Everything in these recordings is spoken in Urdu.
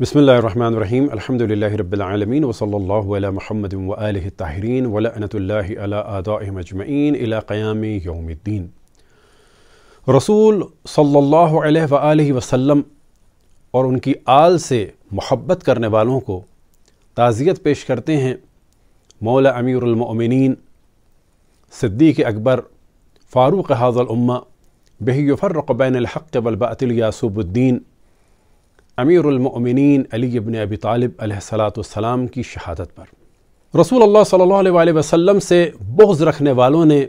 بسم الله الرحمن الرحيم الحمد لله رب العالمين وصلى الله على محمد وآله الطاهرين ولعنة الله على آدائهم أجمعين إلى قيام يوم الدين रसूल सल्लल्लाहु अलैहि वसल्लम और उनकी आल से मोहब्बत करने वालों को ताज़ियत पेश करते हैं فاروق هذا الأمة به يفرق بين الحق والباطل يا سوب الدين امیر المؤمنین علی ابن ابی طالب علیہ السلام کی شہادت پر رسول اللہ صلی اللہ علیہ وسلم سے بغض رکھنے والوں نے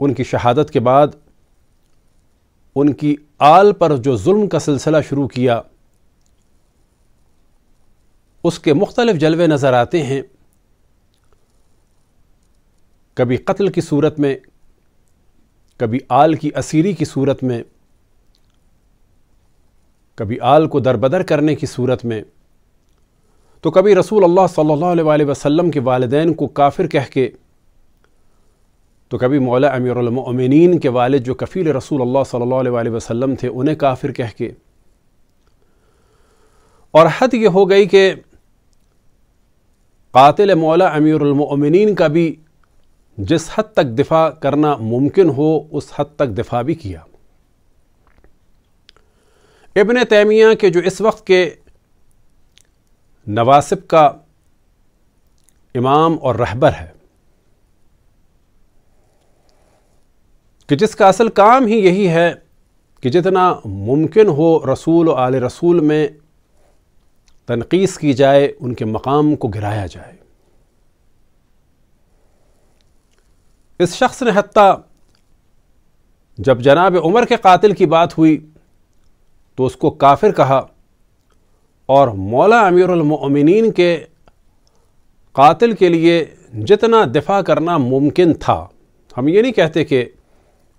ان کی شہادت کے بعد ان کی آل پر جو ظلم کا سلسلہ شروع کیا اس کے مختلف جلوے نظر آتے ہیں کبھی قتل کی صورت میں کبھی آل کی اسیری کی صورت میں کبھی آل کو دربدر کرنے کی صورت میں تو کبھی رسول اللہ صلی اللہ علیہ وسلم کے والدین کو کافر کہہ کے تو کبھی مولا امیر المؤمنین کے والد جو کفیل رسول اللہ صلی اللہ علیہ وسلم تھے انہیں کافر کہہ کے اور حد یہ ہو گئی کہ قاتل مولا امیر المؤمنین کا بھی جس حد تک دفاع کرنا ممکن ہو اس حد تک دفاع بھی کیا ابن تیمیہ کے جو اس وقت کے نواسب کا امام اور رہبر ہے کہ جس کا اصل کام ہی یہی ہے کہ جتنا ممکن ہو رسول و آل رسول میں تنقیص کی جائے ان کے مقام کو گرایا جائے اس شخص نے حتیٰ جب جناب عمر کے قاتل کی بات ہوئی تو اس کو کافر کہا اور مولا امیر المؤمنین کے قاتل کے لیے جتنا دفاع کرنا ممکن تھا ہم یہ نہیں کہتے کہ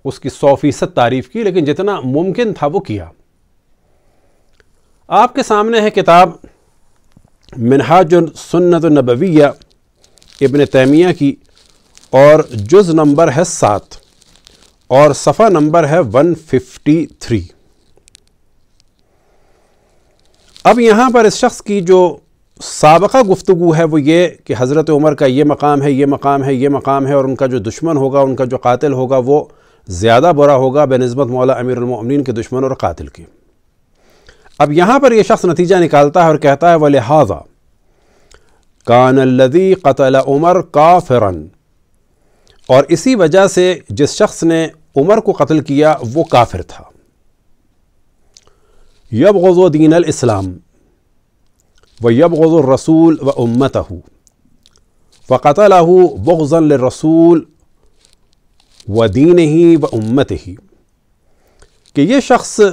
اس کی سو فیصد تعریف کی لیکن جتنا ممکن تھا وہ کیا آپ کے سامنے ہے کتاب منہاج السنت النبویہ ابن تیمیہ کی اور جز نمبر ہے سات اور صفحہ نمبر ہے ون ففٹی تھری اب یہاں پر اس شخص کی جو سابقہ گفتگو ہے وہ یہ کہ حضرت عمر کا یہ مقام ہے یہ مقام ہے یہ مقام ہے اور ان کا جو دشمن ہوگا ان کا جو قاتل ہوگا وہ زیادہ برا ہوگا بے نسبت مولا امیر المؤمنین کے دشمن اور قاتل کی اب یہاں پر یہ شخص نتیجہ نکالتا ہے اور کہتا ہے و لہٰذا کان لدی قتل عمر کافرن اور اسی وجہ سے جس شخص نے عمر کو قتل کیا وہ کافر تھا يبغض دين الإسلام ويبغض الرسول وأمته فقتله بغضا للرسول ودينه وأمته कि ये शख्स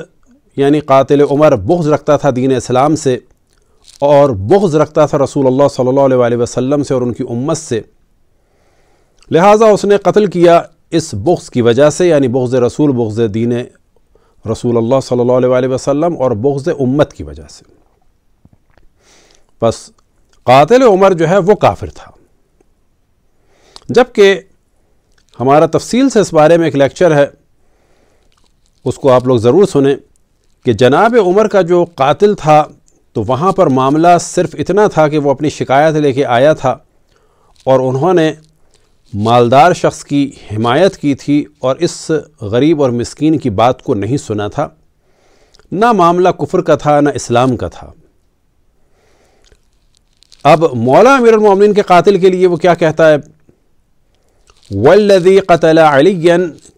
यानी कातिल उमर बुग्ज़ रखता था दीन इस्लाम से और बुग्ज़ रखता था रसूल अल्लाह सल्लल्लाहु अलैहि वसल्लम से और उनकी उम्मत से लिहाजा उसने कत्ल किया इस बुग्ज़ की वजह से यानी बुग्ज़ रसूल बुग्ज़ दीन رسول اللہ صلی اللہ علیہ وسلم اور بغض امت کی وجہ سے بس قاتل عمر جو ہے وہ کافر تھا جبکہ ہمارا تفصیل سے اس بارے میں ایک لیکچر ہے اس کو آپ لوگ ضرور سنیں کہ جناب عمر کا جو قاتل تھا تو وہاں پر معاملہ صرف اتنا تھا کہ وہ اپنی شکایت لے کے آیا تھا اور انہوں نے مالدار شخص کی حمایت کی تھی اور اس غریب اور مسکین کی بات کو نہیں سنا تھا نہ معاملہ کفر کا تھا نہ اسلام کا تھا اب مولا امیر المومنین کے قاتل کے لیے وہ کیا کہتا ہے وَالَّذِي قَتَلَ علی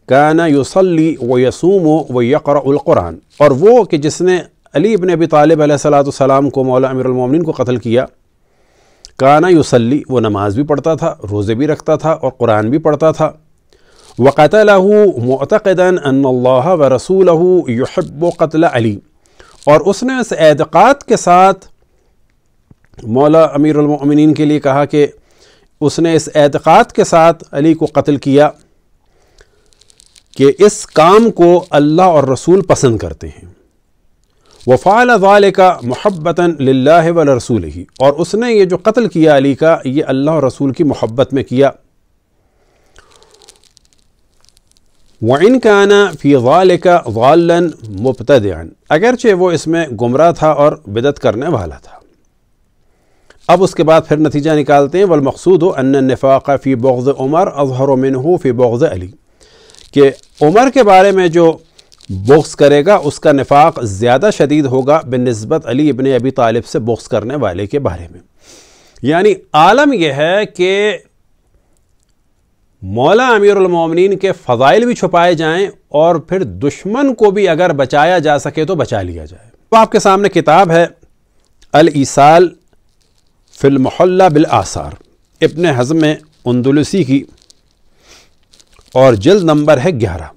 كَانَ يُصَلِّ وَيَسُومُ وَيَقْرَعُ و یسوم و یقر القرآن اور وہ کہ جس نے علی ابن ابی طالب علیہ السلام کو مولا امیر المومنین کو قتل کیا کانا یوسلی وہ نماز بھی پڑھتا تھا روزے بھی رکھتا تھا اور قرآن بھی پڑھتا تھا وَقَتَلَهُ مُعْتَقِدًا أَنَّ ان رسول یحب و قتل علی اور اس نے اس اعتقاد کے ساتھ مولا امیر المؤمنین کے لیے کہا کہ اس نے اس اعتقاد کے ساتھ علی کو قتل کیا کہ اس کام کو اللہ اور رسول پسند کرتے ہیں وفعل ذالک محبتا للہ و رسول ہی اور اس نے یہ جو قتل کیا علی کا یہ اللہ رسول کی محبت میں کیا وہن كَانَ فِي ذَلِكَ ظَالًا مُبْتَدِعًا اگرچہ وہ اس میں گمراہ تھا اور بدت کرنے والا تھا اب اس کے بعد پھر نتیجہ نکالتے ہیں وَالْمَقْصُودُ أَنَّ النِّفَاقَ فِي فی عُمَرْ عمر اظہر فِي بُغْضِ عَلِي کہ علی عمر کے بارے میں جو بغض کرے گا اس کا نفاق زیادہ شدید ہوگا بن نسبت علی ابن ابی طالب سے بغض کرنے والے کے بارے میں یعنی عالم یہ ہے کہ مولا امیر المومنین کے فضائل بھی چھپائے جائیں اور پھر دشمن کو بھی اگر بچایا جا سکے تو بچا لیا جائے تو آپ کے سامنے کتاب ہے الایسال فی المحلہ بالآثار ابن حضم اندلسی کی اور جلد نمبر ہے گیارہ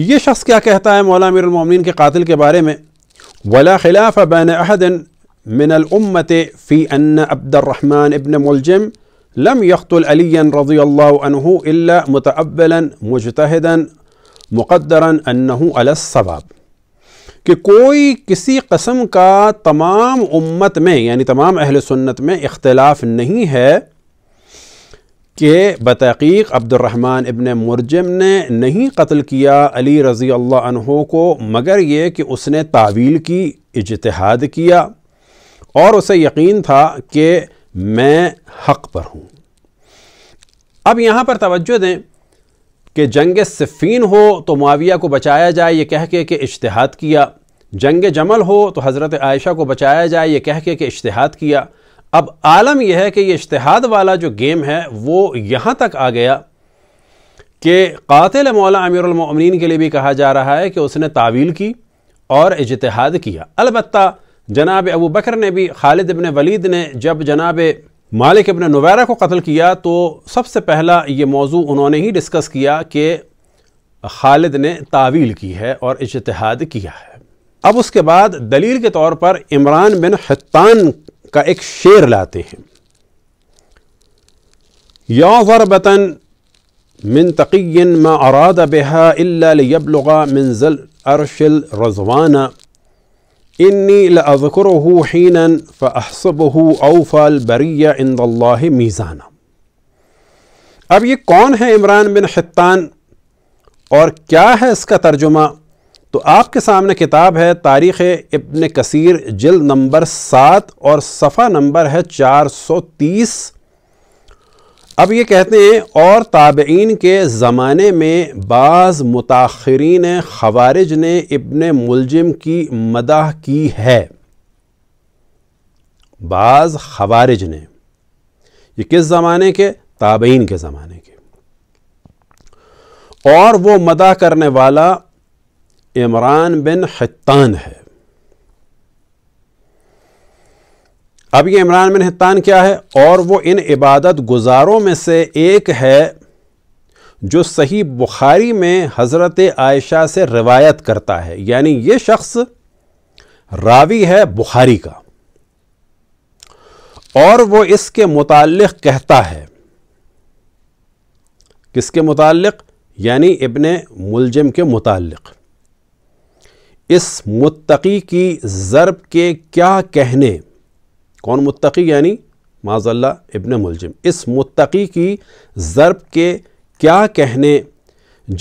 یہ شخص کیا کہتا ہے مولا امیر المومنین کے قاتل کے بارے میں ولا خلاف بین احد من الامة في ان عبد الرحمن ابن ملجم لم يقتل عليا رضي الله عنه الا متأبلا مجتهدا مقدرا انه على الصواب کہ کوئی کسی قسم کا تمام امت میں یعنی يعني تمام اہل سنت میں اختلاف نہیں ہے کہ بتحقیق عبد الرحمن ابن مرجم نے نہیں قتل کیا علی رضی اللہ عنہ کو مگر یہ کہ اس نے تعویل کی اجتحاد کیا اور اسے یقین تھا کہ میں حق پر ہوں اب یہاں پر توجہ دیں کہ جنگ صفین ہو تو معاویہ کو بچایا جائے یہ کہہ کے کہ اجتہاد کیا جنگ جمل ہو تو حضرت عائشہ کو بچایا جائے یہ کہہ کے کہ اجتہاد کیا اب عالم یہ ہے کہ یہ اشتہاد والا جو گیم ہے وہ یہاں تک آ گیا کہ قاتل مولا امیر المؤمنین کے لیے بھی کہا جا رہا ہے کہ اس نے تعویل کی اور اجتہاد کیا البتہ جناب ابو بکر نے بھی خالد ابن ولید نے جب جناب مالک ابن نویرہ کو قتل کیا تو سب سے پہلا یہ موضوع انہوں نے ہی ڈسکس کیا کہ خالد نے تعویل کی ہے اور اجتہاد کیا ہے اب اس کے بعد دلیل کے طور پر عمران بن حتان کا ایک شیر لاتے ہیں یو ضربتن من تقی ما اراد بها الا ليبلغ ذل ارش الرزوان انی لاذکره حینا فاحسبه اوفا البری عند الله میزانا اب یہ کون ہے عمران بن حطان اور کیا ہے اس کا ترجمہ تو آپ کے سامنے کتاب ہے تاریخ ابن کثیر جلد نمبر سات اور صفحہ نمبر ہے چار سو تیس اب یہ کہتے ہیں اور تابعین کے زمانے میں بعض متاخرین خوارج نے ابن ملجم کی مداح کی ہے بعض خوارج نے یہ کس زمانے کے تابعین کے زمانے کے اور وہ مداح کرنے والا عمران بن حتان ہے اب یہ عمران بن حتان کیا ہے اور وہ ان عبادت گزاروں میں سے ایک ہے جو صحیح بخاری میں حضرت عائشہ سے روایت کرتا ہے یعنی یہ شخص راوی ہے بخاری کا اور وہ اس کے متعلق کہتا ہے کس کے متعلق یعنی ابن ملجم کے متعلق اس متقی کی ضرب کے کیا کہنے کون متقی یعنی معاذ اللہ ابن ملجم اس متقی کی ضرب کے کیا کہنے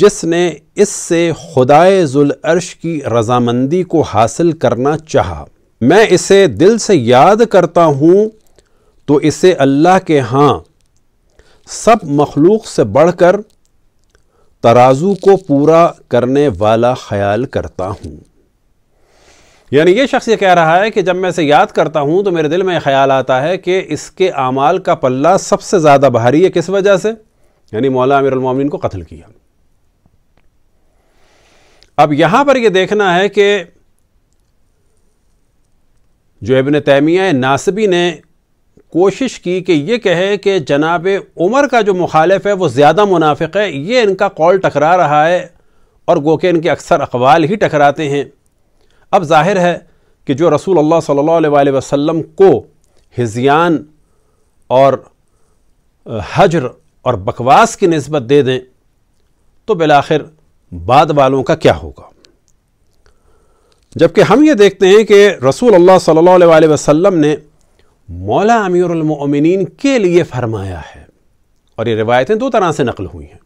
جس نے اس سے خدائے ذوالعرش کی رضامندی کو حاصل کرنا چاہا میں اسے دل سے یاد کرتا ہوں تو اسے اللہ کے ہاں سب مخلوق سے بڑھ کر ترازو کو پورا کرنے والا خیال کرتا ہوں یعنی یہ شخص یہ کہہ رہا ہے کہ جب میں اسے یاد کرتا ہوں تو میرے دل میں یہ خیال آتا ہے کہ اس کے اعمال کا پلہ سب سے زیادہ بھاری ہے کس وجہ سے یعنی مولا امیر المومنین کو قتل کیا اب یہاں پر یہ دیکھنا ہے کہ جو ابن تیمیہ ناصبی نے کوشش کی کہ یہ کہے کہ جناب عمر کا جو مخالف ہے وہ زیادہ منافق ہے یہ ان کا قول ٹکرا رہا ہے اور گو کہ ان کے اکثر اقوال ہی ٹکراتے ہیں اب ظاہر ہے کہ جو رسول اللہ صلی اللہ علیہ وسلم کو ہزیان اور حجر اور بکواس کی نسبت دے دیں تو بالآخر بعد والوں کا کیا ہوگا جبکہ ہم یہ دیکھتے ہیں کہ رسول اللہ صلی اللہ علیہ وسلم نے مولا امیر المؤمنین کے لیے فرمایا ہے اور یہ روایتیں دو طرح سے نقل ہوئی ہیں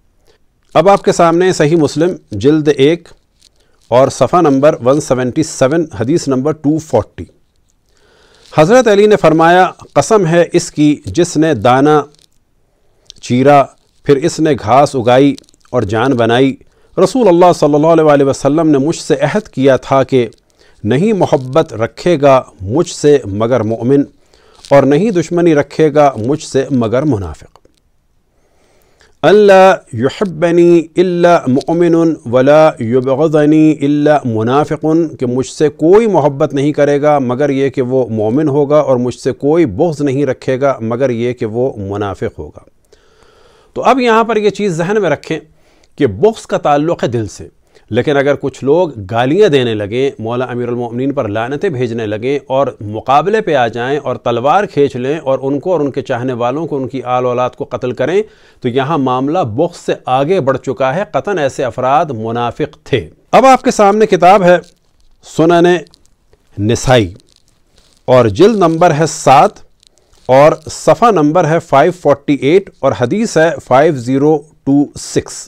اب آپ کے سامنے صحیح مسلم جلد ایک اور صفحہ نمبر 177 حدیث نمبر 240 حضرت علی نے فرمایا قسم ہے اس کی جس نے دانہ چیرا پھر اس نے گھاس اگائی اور جان بنائی رسول اللہ صلی اللہ علیہ وآلہ وسلم نے مجھ سے عہد کیا تھا کہ نہیں محبت رکھے گا مجھ سے مگر مومن اور نہیں دشمنی رکھے گا مجھ سے مگر منافق اللہ یحبنی اللہ مؤمن ولا یبغضنی اللہ منافق کہ مجھ سے کوئی محبت نہیں کرے گا مگر یہ کہ وہ مومن ہوگا اور مجھ سے کوئی بغض نہیں رکھے گا مگر یہ کہ وہ منافق ہوگا تو اب یہاں پر یہ چیز ذہن میں رکھیں کہ بغض کا تعلق ہے دل سے لیکن اگر کچھ لوگ گالیاں دینے لگیں مولا امیر المومنین پر لانتیں بھیجنے لگیں اور مقابلے پہ آ جائیں اور تلوار کھینچ لیں اور ان کو اور ان کے چاہنے والوں کو ان کی آل اولاد کو قتل کریں تو یہاں معاملہ بخص سے آگے بڑھ چکا ہے قطن ایسے افراد منافق تھے اب آپ کے سامنے کتاب ہے سنن نسائی اور جلد نمبر ہے سات اور صفحہ نمبر ہے فائیو فورٹی ایٹ اور حدیث ہے فائیو زیرو ٹو سکس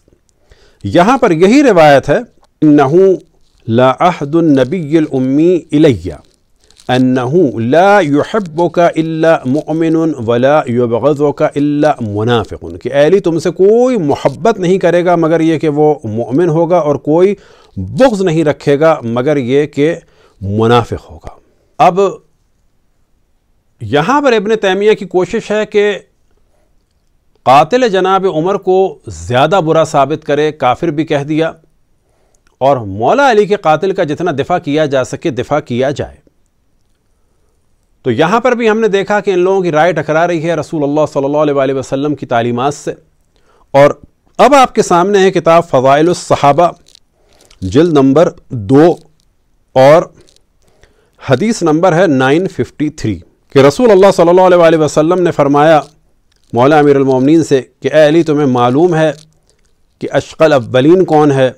یہاں پر یہی روایت ہے لا احد النبی الیہ انہو لا اللہ الا مؤمن ولا کا الا منافق کہ اہلی تم سے کوئی محبت نہیں کرے گا مگر یہ کہ وہ مؤمن ہوگا اور کوئی بغض نہیں رکھے گا مگر یہ کہ منافق ہوگا اب یہاں پر ابن تیمیہ کی کوشش ہے کہ قاتل جناب عمر کو زیادہ برا ثابت کرے کافر بھی کہہ دیا اور مولا علی کے قاتل کا جتنا دفاع کیا جا سکے دفاع کیا جائے تو یہاں پر بھی ہم نے دیکھا کہ ان لوگوں کی رائے ٹکرا رہی ہے رسول اللہ صلی اللہ علیہ وسلم کی تعلیمات سے اور اب آپ کے سامنے ہے کتاب فضائل الصحابہ جلد نمبر دو اور حدیث نمبر ہے نائن ففٹی تھری کہ رسول اللہ صلی اللہ علیہ وسلم نے فرمایا مولا امیر المومنین سے کہ اے علی تمہیں معلوم ہے کہ اشقل اولین کون ہے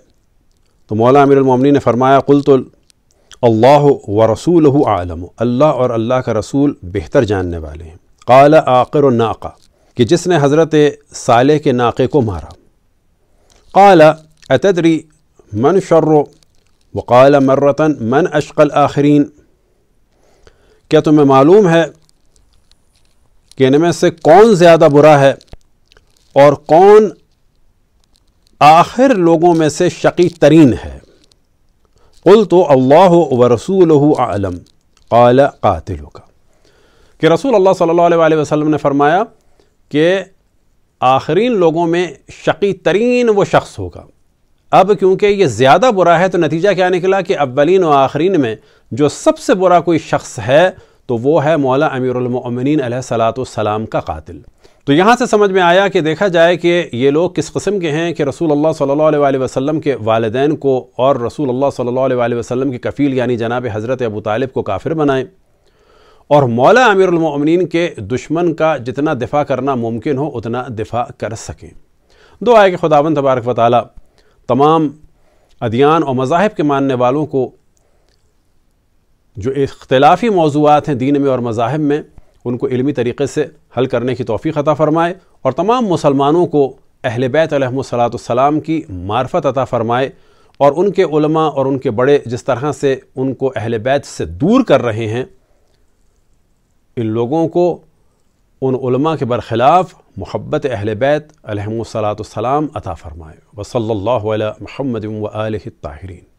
تو مولا امیر المومنی نے فرمایا قلت تو اللہ و رسول عالم اللہ اور اللہ کا رسول بہتر جاننے والے ہیں قال آقر و ناقا کہ جس نے حضرت سالے کے ناقے کو مارا قال اتدری من شر و مرتن من اشقل آخرین کیا تمہیں معلوم ہے کہ ان میں سے کون زیادہ برا ہے اور کون آخر لوگوں میں سے شقی ترین ہے قل تو اللہ و رسول عالم قال قاتل کا کہ رسول اللہ صلی اللہ علیہ وسلم نے فرمایا کہ آخرین لوگوں میں شقی ترین وہ شخص ہوگا اب کیونکہ یہ زیادہ برا ہے تو نتیجہ کیا نکلا کہ اولین و آخرین میں جو سب سے برا کوئی شخص ہے تو وہ ہے مولا امیر المؤمنین علیہ صلاۃ السلام کا قاتل تو یہاں سے سمجھ میں آیا کہ دیکھا جائے کہ یہ لوگ کس قسم کے ہیں کہ رسول اللہ صلی اللہ علیہ وسلم کے والدین کو اور رسول اللہ صلی اللہ علیہ وسلم کے کفیل یعنی جناب حضرت ابو طالب کو کافر بنائیں اور مولا امیر المؤمنین کے دشمن کا جتنا دفاع کرنا ممکن ہو اتنا دفاع کر سکیں دعا ہے کہ خداون تبارک و تعالی تمام ادیان اور مذاہب کے ماننے والوں کو جو اختلافی موضوعات ہیں دین میں اور مذاہب میں ان کو علمی طریقے سے حل کرنے کی توفیق عطا فرمائے اور تمام مسلمانوں کو اہل بیت علیہ السلام کی معرفت عطا فرمائے اور ان کے علماء اور ان کے بڑے جس طرح سے ان کو اہل بیت سے دور کر رہے ہیں ان لوگوں کو ان علماء کے برخلاف محبت اہل بیت علیہ السلام عطا فرمائے بصلی اللہ علیہ محمد الطاہرین